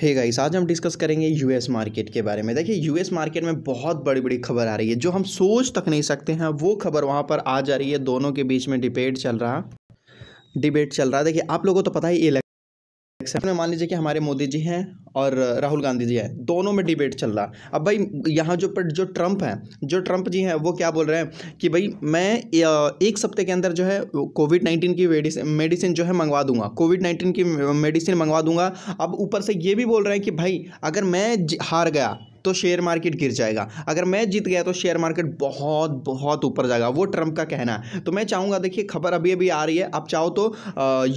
हे hey guys आज हम discuss करेंगे यूएस मार्केट के बारे में देखिए यूएस मार्केट में बहुत बड़ी बड़ी खबर आ रही है जो हम सोच तक नहीं सकते हैं वो खबर वहां पर आ जा रही है दोनों के बीच में डिबेट चल रहा डिबेट चल रहा है देखिए आप लोगों को तो पता ही एक्सेप्ट में मान लीजिए कि हमारे मोदी जी हैं और राहुल गांधी जी हैं दोनों में डिबेट चल रहा अब भाई यहाँ जो पर जो ट्रंप हैं जो ट्रंप जी हैं वो क्या बोल रहे हैं कि भाई मैं एक सप्ते के अंदर जो है कोविड नाइन्टीन की मेडिसिन जो है मंगवा दूंगा कोविड नाइन्टीन की मेडिसिन मंगवा दूंगा अब ऊपर से ये भी बोल रहे हैं कि भाई अगर मैं हार गया तो शेयर मार्केट गिर जाएगा अगर मैं जीत गया तो शेयर मार्केट बहुत बहुत ऊपर जाएगा वो ट्रंप का कहना है तो मैं चाहूँगा देखिए खबर अभी अभी आ रही है आप चाहो तो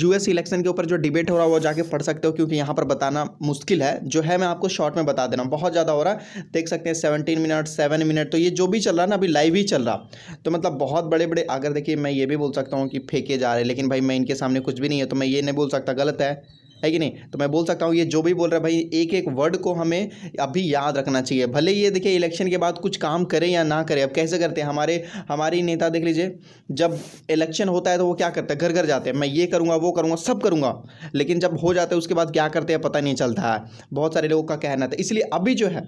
यूएस इलेक्शन के ऊपर जो डिबेट हो रहा है वो जाके पढ़ सकते हो क्योंकि यहाँ पर बताना मुश्किल है जो है मैं आपको शॉर्ट में बता दे रहा हूँ बहुत ज़्यादा हो रहा है देख सकते हैं सेवनटीन मिनट सेवन मिनट तो ये जो भी चल रहा है ना अभी लाइव ही चल रहा तो मतलब बहुत बड़े बड़े अगर देखिए मैं ये भी बोल सकता हूँ कि फेंके जा रहे लेकिन भाई मैं इनके सामने कुछ भी नहीं है तो मैं ये नहीं बोल सकता गलत है है कि नहीं तो मैं बोल सकता हूँ ये जो भी बोल रहा है भाई एक एक वर्ड को हमें अभी याद रखना चाहिए भले ये देखिए इलेक्शन के बाद कुछ काम करें या ना करें अब कैसे करते हैं हमारे हमारे नेता देख लीजिए जब इलेक्शन होता है तो वो क्या करते हैं घर घर जाते हैं मैं ये करूँगा वो करूँगा सब करूँगा लेकिन जब हो जाता है उसके बाद क्या करते हैं पता नहीं चलता है बहुत सारे लोगों का कहना था इसलिए अभी जो है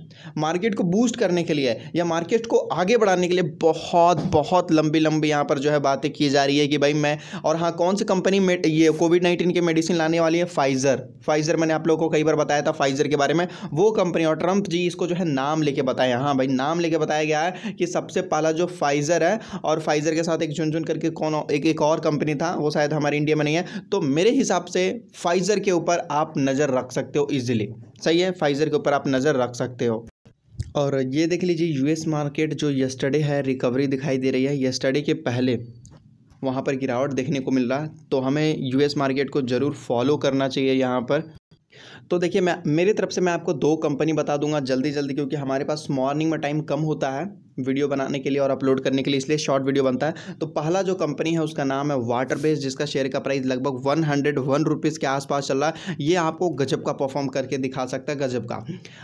मार्केट को बूस्ट करने के लिए या मार्केट को आगे बढ़ाने के लिए बहुत बहुत लंबी लंबी यहाँ पर जो है बातें की जा रही है कि भाई मैं और हाँ कौन सी कंपनी ये कोविड नाइन्टीन की मेडिसिन लाने वाली है फाइज फाइजर फाइजर मैंने आप लोगों को कई बार बताया था फाइजर के बारे में वो कंपनी और ट्रंप जी इसको जो है नाम लेके बताया हाँ भाई नाम लेके बताया गया है कि सबसे पहला जो फाइजर है और फाइजर के साथ एक झुन झुन करके कौन एक एक और कंपनी था वो शायद हमारे इंडिया में नहीं है तो मेरे हिसाब से फाइजर के ऊपर आप नज़र रख सकते हो ईजिली सही है फाइजर के ऊपर आप नज़र रख सकते हो और ये देख लीजिए यूएस मार्केट जो यस्टरडे है रिकवरी दिखाई दे रही है यस्टरडे के पहले वहाँ पर गिरावट देखने को मिल रहा है तो हमें यूएस मार्केट को ज़रूर फॉलो करना चाहिए यहाँ पर तो देखिए मैं मेरी तरफ से मैं आपको दो कंपनी बता दूंगा जल्दी जल्दी क्योंकि हमारे पास मॉर्निंग में टाइम कम होता है वीडियो बनाने के लिए और अपलोड करने के लिए इसलिए शॉर्ट वीडियो बनता है तो पहला जो कंपनी है उसका नाम है वाटर बेस जिसका शेयर का प्राइस लगभग वन हंड्रेड वन रुपीज़ के आसपास चल रहा है ये आपको गजब का परफॉर्म करके दिखा सकता है गजब का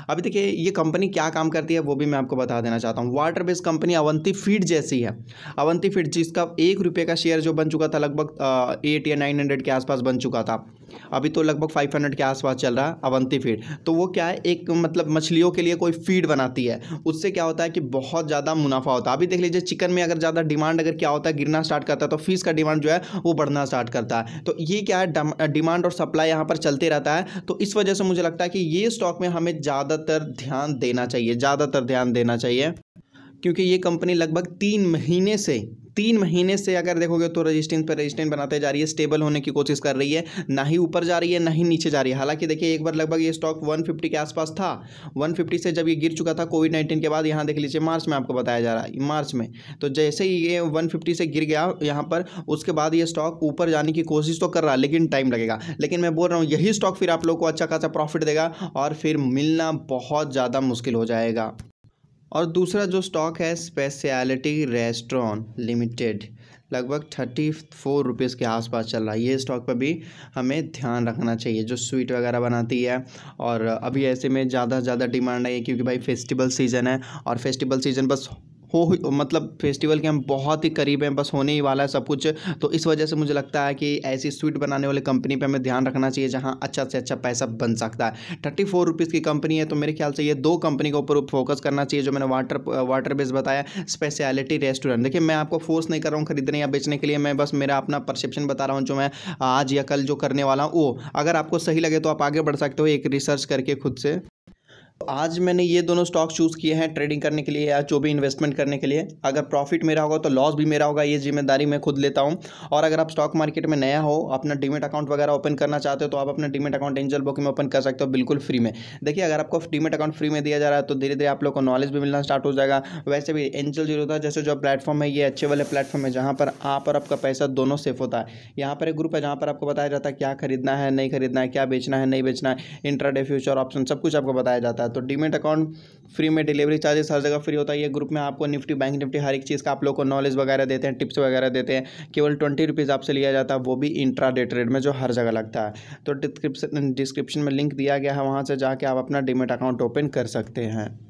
अभी देखिए ये कंपनी क्या काम करती है वो भी मैं आपको बता देना चाहता हूँ water base company Avanti feed जैसी है अवंती फीड जिसका एक रुपये का शेयर जो बन चुका था लगभग एट या नाइन हंड्रेड के आसपास बन चुका था अभी तो लगभग फाइव हंड्रेड के आसपास चल रहा है अवंती फीड तो वो क्या है एक मतलब मछलियों के लिए कोई फीड बनाती है उससे क्या होता है कि बहुत ज़्यादा मुनाफा होता है अभी देख लीजिए चिकन में अगर ज़्यादा डिमांड अगर क्या होता है गिरना स्टार्ट करता है तो फीस का डिमांड जो है वो बढ़ना स्टार्ट करता है तो ये क्या है डिमांड और सप्लाई यहाँ पर चलते रहता है तो इस वजह से मुझे लगता है कि ये स्टॉक में हमें ज़्यादातर ध्यान देना चाहिए ज़्यादातर ध्यान देना चाहिए क्योंकि ये कंपनी लगभग तीन महीने से तीन महीने से अगर देखोगे तो रेजिस्टेंस पर रेजिस्टेंस बनाते जा रही है स्टेबल होने की कोशिश कर रही है ना ही ऊपर जा रही है ना ही नीचे जा रही है हालांकि देखिए एक बार लगभग ये स्टॉक 150 के आसपास था 150 से जब ये गिर चुका था कोविड नाइन्टीन के बाद यहाँ देख लीजिए मार्च में आपको बताया जा रहा है मार्च में तो जैसे ही ये वन से गिर गया यहाँ पर उसके बाद ये स्टॉक ऊपर जाने की कोशिश तो कर रहा है लेकिन टाइम लगेगा लेकिन मैं बोल रहा हूँ यही स्टॉक फिर आप लोग को अच्छा खासा प्रॉफिट देगा और फिर मिलना बहुत ज़्यादा मुश्किल हो जाएगा और दूसरा जो स्टॉक है स्पेशलिटी रेस्टोरेंट लिमिटेड लगभग थर्टी फोर रुपीज़ के आसपास चल रहा है ये स्टॉक पर भी हमें ध्यान रखना चाहिए जो स्वीट वगैरह बनाती है और अभी ऐसे में ज़्यादा ज़्यादा डिमांड है क्योंकि भाई फेस्टिवल सीज़न है और फेस्टिवल सीज़न बस हो मतलब फेस्टिवल के हम बहुत ही करीब हैं बस होने ही वाला है सब कुछ तो इस वजह से मुझे लगता है कि ऐसी स्वीट बनाने वाली कंपनी पे हमें ध्यान रखना चाहिए जहाँ अच्छा से अच्छा पैसा बन सकता है थर्टी फोर रुपीज़ की कंपनी है तो मेरे ख्याल से ये दो कंपनी के ऊपर फोकस करना चाहिए जो मैंने वाटर वाटर बेस बताया स्पेशलिटी रेस्टोरेंट देखिए मैं आपको फोर्स नहीं कर रहा हूँ खरीदने या बेचने के लिए मैं बस मेरा अपना परसेप्शन बता रहा हूँ जो मैं आज या कल जो करने वाला हूँ वो अगर आपको सही लगे तो आप आगे बढ़ सकते हो एक रिसर्च करके खुद से आज मैंने ये दोनों स्टॉक चूज़ किए हैं ट्रेडिंग करने के लिए या जो भी इन्वेस्टमेंट करने के लिए अगर प्रॉफिट मेरा होगा तो लॉस भी मेरा होगा ये जिम्मेदारी मैं खुद लेता हूँ और अगर आप स्टॉक मार्केट में नया हो अपना डीमेट अकाउंट वगैरह ओपन करना चाहते हो तो आप अपना डीमेट अकाउंट एंजल बुक में ओपन कर सकते हो बिल्कुल फ्री में देखिए अगर आपको डीमेट अकाउंट फ्री में दिया जा रहा है तो धीरे धीरे आप लोग को नॉलेज भी मिलना स्टार्ट हो जाएगा वैसे भी एंजल जीरो था जैसे जो प्लेटफॉर्म है ये अच्छे वाले प्लेटफॉर्म है जहाँ पर आप और आपका पैसा दोनों सेफ होता है यहाँ पर एक ग्रुप है जहाँ पर आपको बताया जाता है क्या खरीदना है नहीं खरीदना है क्या बेचना है नहीं बेचना है इंट्राडे फ्यूचर ऑप्शन सब कुछ आपको बताया जाता है है तो डीमेट अकाउंट फ्री में डिलीवरी चार्जेस हर जगह फ्री होता है ये ग्रुप में आपको निफ्टी बैंक निफ्टी हर एक चीज़ का आप लोग को नॉलेज वगैरह देते हैं टिप्स वगैरह देते हैं केवल ट्वेंटी रुपीज़ आपसे लिया जाता है वो भी इंट्रा डेट ट्रेड में जो हर जगह लगता है तो डिस्क्रिप्शन डिस्क्रिप्शन में लिंक दिया गया है वहाँ से जाके आप अपना डीमेट अकाउंट ओपन कर सकते हैं